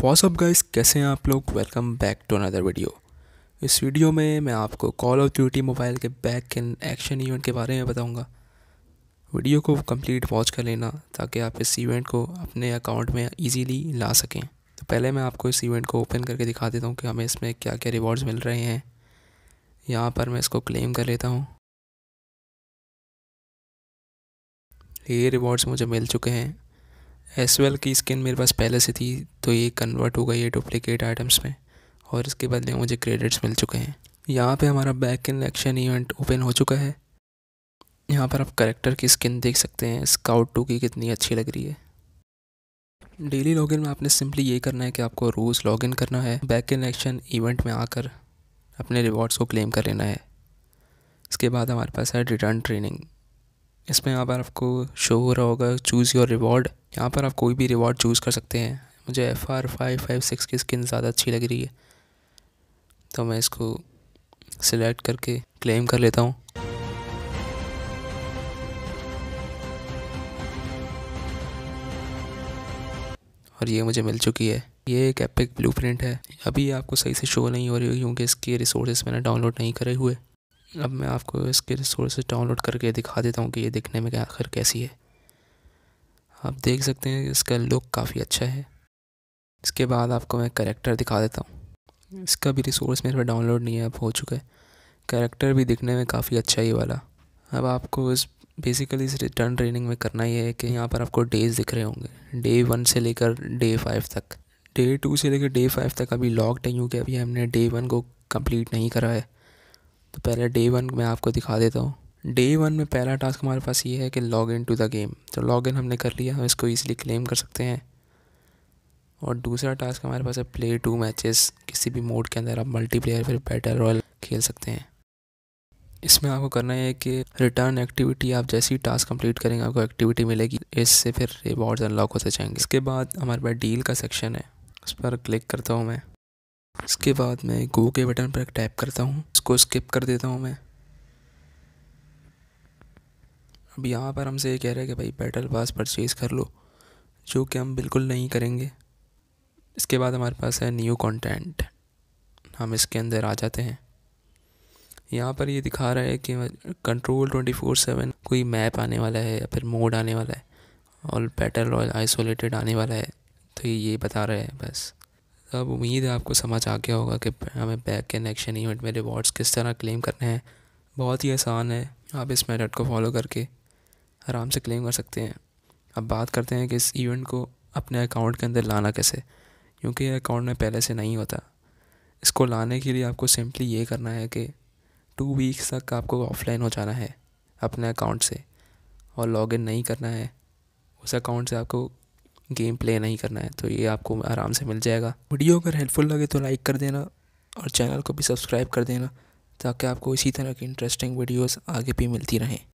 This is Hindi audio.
व्हाट्सअप गाइस कैसे हैं आप लोग welcome back to another video इस वीडियो में मैं आपको कॉल ऑफ ड्यूटी मोबाइल के बैक इन एक्शन इवेंट के बारे में बताऊंगा वीडियो को कंप्लीट वॉच कर लेना ताकि आप इस इवेंट को अपने अकाउंट में इजीली ला सकें तो पहले मैं आपको इस इवेंट को ओपन करके दिखा देता हूँ कि हमें इसमें क्या क्या रिवॉर्ड्स मिल रहे हैं यहाँ पर मैं इसको क्लेम कर लेता हूँ ये रिवॉर्ड्स मुझे मिल चुके हैं एस वेल की स्किन मेरे पास पहले से थी तो ये कन्वर्ट हो गई है डुप्लिकेट आइटम्स में और इसके बदले मुझे क्रेडिट्स मिल चुके हैं यहाँ पे हमारा back in action event open हो चुका है यहाँ पर आप करेक्टर की स्किन देख सकते हैं स्काउट टू की कितनी अच्छी लग रही है डेली लॉगिन में आपने सिंपली ये करना है कि आपको रोज़ लॉगिन करना है बैक इन एक्शन इवेंट में आकर अपने रिवॉर्ड्स को क्लेम कर लेना है इसके बाद हमारे पास है रिटर्न ट्रेनिंग इसमें यहाँ पर आपको शो हो रहा होगा चूज़ योर रिवॉर्ड यहाँ पर आप कोई भी रिवॉर्ड चूज़ कर सकते हैं मुझे F R five five six की स्किन ज़्यादा अच्छी लग रही है तो मैं इसको सिलेक्ट करके क्लेम कर लेता हूँ और ये मुझे मिल चुकी है ये एक एपिक ब्लूप्रिंट है अभी आपको सही से शो नहीं हो रही क्योंकि इसके रिसोर्सेज मैंने डाउनलोड नहीं करे हुए अब मैं आपको इसके रिसोर्स डाउनलोड करके दिखा देता हूँ कि ये दिखने में आखिर कैसी है आप देख सकते हैं इसका लुक काफ़ी अच्छा है इसके बाद आपको मैं करेक्टर दिखा देता हूँ इसका भी रिसोर्स मेरे पर डाउनलोड नहीं है अब हो चुका है करेक्टर भी दिखने में काफ़ी अच्छा ही वाला अब आपको इस बेसिकली इस रिटर्न ट्रेनिंग में करना ही है कि यहाँ पर आपको डेज दिख रहे होंगे डे वन से लेकर डे फाइव तक डे टू से लेकर डे फाइव तक अभी लॉक नहीं हो गया अभी हमने डे वन को कंप्लीट नहीं करा है तो पहले डे वन मैं आपको दिखा देता हूँ डे वन में पहला टास्क हमारे पास ये है कि log in to the game तो लॉग इन हमने कर लिया हम इसको ईजिली क्लेम कर सकते हैं और दूसरा टास्क हमारे पास है प्ले टू मैचेस किसी भी मोड के अंदर आप मल्टीप्लेयर फिर बैटल रॉयल खेल सकते हैं इसमें आपको करना है कि रिटर्न एक्टिविटी आप जैसी टास्क कंप्लीट करेंगे आपको एक्टिविटी मिलेगी इससे फिर रिवॉर्ड्स अनलॉक होते जाएंगे इसके बाद हमारे पास डील का सेक्शन है उस पर क्लिक करता हूँ मैं इसके बाद मैं गो के बटन पर टैप करता हूँ इसको स्किप कर देता हूँ मैं अब यहाँ पर हमसे ये कह रहा है कि भाई बैटल पास परचेज़ कर लो जो कि हम बिल्कुल नहीं करेंगे इसके बाद हमारे पास है न्यू कंटेंट हम इसके अंदर आ जाते हैं यहाँ पर ये दिखा रहा है कि कंट्रोल ट्वेंटी फोर सेवन कोई मैप आने वाला है या फिर मोड आने वाला है और बैटल आइसोलेटेड आने वाला है तो ये बता रहा है बस अब उम्मीद है आपको समझ आ गया होगा कि हमें बैक के नेक्शन इवेंट में रिवॉर्ड्स किस तरह क्लेम करने हैं बहुत ही आसान है आप इस मेथड को फॉलो करके आराम से क्लेम कर सकते हैं अब बात करते हैं कि इस इवेंट को अपने अकाउंट के अंदर लाना कैसे क्योंकि ये अकाउंट में पहले से नहीं होता इसको लाने के लिए आपको सिंपली ये करना है कि टू वीक्स तक आपको ऑफलाइन हो जाना है अपने अकाउंट से और लॉगिन नहीं करना है उस अकाउंट से आपको गेम प्ले नहीं करना है तो ये आपको आराम से मिल जाएगा वीडियो अगर हेल्पफुल लगे तो लाइक कर देना और चैनल को भी सब्सक्राइब कर देना ताकि आपको इसी तरह की इंटरेस्टिंग वीडियोस आगे भी मिलती रहें